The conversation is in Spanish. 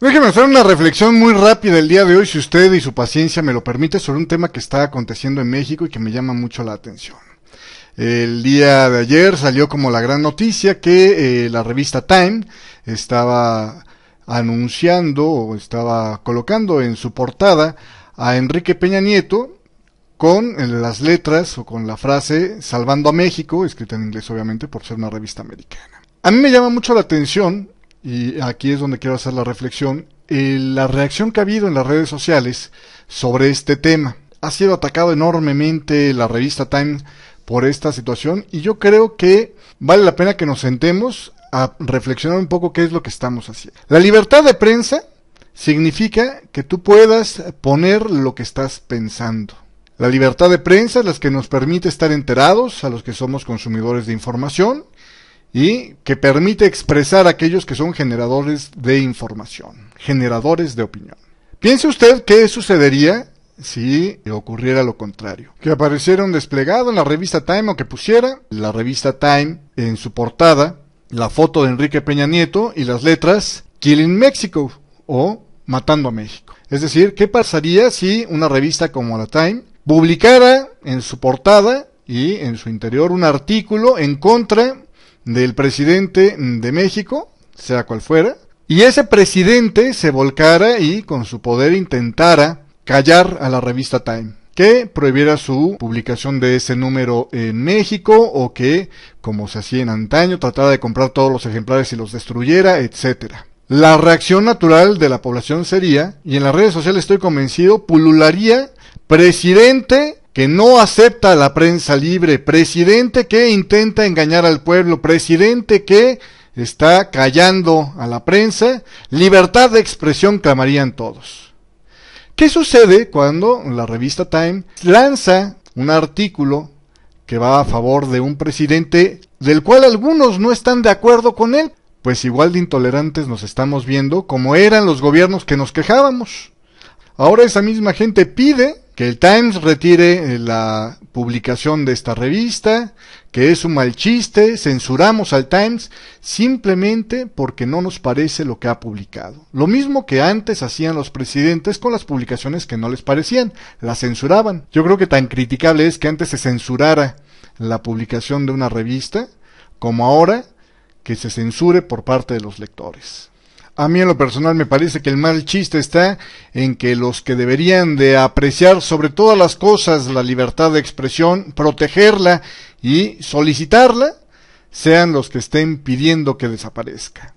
Déjenme hacer una reflexión muy rápida el día de hoy, si usted y su paciencia me lo permite, sobre un tema que está aconteciendo en México y que me llama mucho la atención. El día de ayer salió como la gran noticia que eh, la revista Time estaba anunciando o estaba colocando en su portada a Enrique Peña Nieto con eh, las letras o con la frase Salvando a México, escrita en inglés obviamente por ser una revista americana. A mí me llama mucho la atención y aquí es donde quiero hacer la reflexión, la reacción que ha habido en las redes sociales sobre este tema. Ha sido atacado enormemente la revista Time por esta situación y yo creo que vale la pena que nos sentemos a reflexionar un poco qué es lo que estamos haciendo. La libertad de prensa significa que tú puedas poner lo que estás pensando. La libertad de prensa es la que nos permite estar enterados a los que somos consumidores de información y que permite expresar a aquellos que son generadores de información, generadores de opinión. Piense usted qué sucedería si ocurriera lo contrario. Que apareciera un desplegado en la revista Time o que pusiera la revista Time en su portada la foto de Enrique Peña Nieto y las letras Killing Mexico o Matando a México. Es decir, ¿qué pasaría si una revista como la Time publicara en su portada y en su interior un artículo en contra del presidente de México, sea cual fuera, y ese presidente se volcara y con su poder intentara callar a la revista Time, que prohibiera su publicación de ese número en México o que, como se hacía en antaño, tratara de comprar todos los ejemplares y los destruyera, etc. La reacción natural de la población sería, y en las redes sociales estoy convencido, pulularía presidente que no acepta la prensa libre, presidente que intenta engañar al pueblo, presidente que está callando a la prensa, libertad de expresión clamarían todos. ¿Qué sucede cuando la revista Time lanza un artículo que va a favor de un presidente del cual algunos no están de acuerdo con él? Pues igual de intolerantes nos estamos viendo como eran los gobiernos que nos quejábamos. Ahora esa misma gente pide que el Times retire eh, la publicación de esta revista, que es un mal chiste, censuramos al Times simplemente porque no nos parece lo que ha publicado. Lo mismo que antes hacían los presidentes con las publicaciones que no les parecían, las censuraban. Yo creo que tan criticable es que antes se censurara la publicación de una revista como ahora que se censure por parte de los lectores. A mí en lo personal me parece que el mal chiste está en que los que deberían de apreciar sobre todas las cosas la libertad de expresión, protegerla y solicitarla, sean los que estén pidiendo que desaparezca.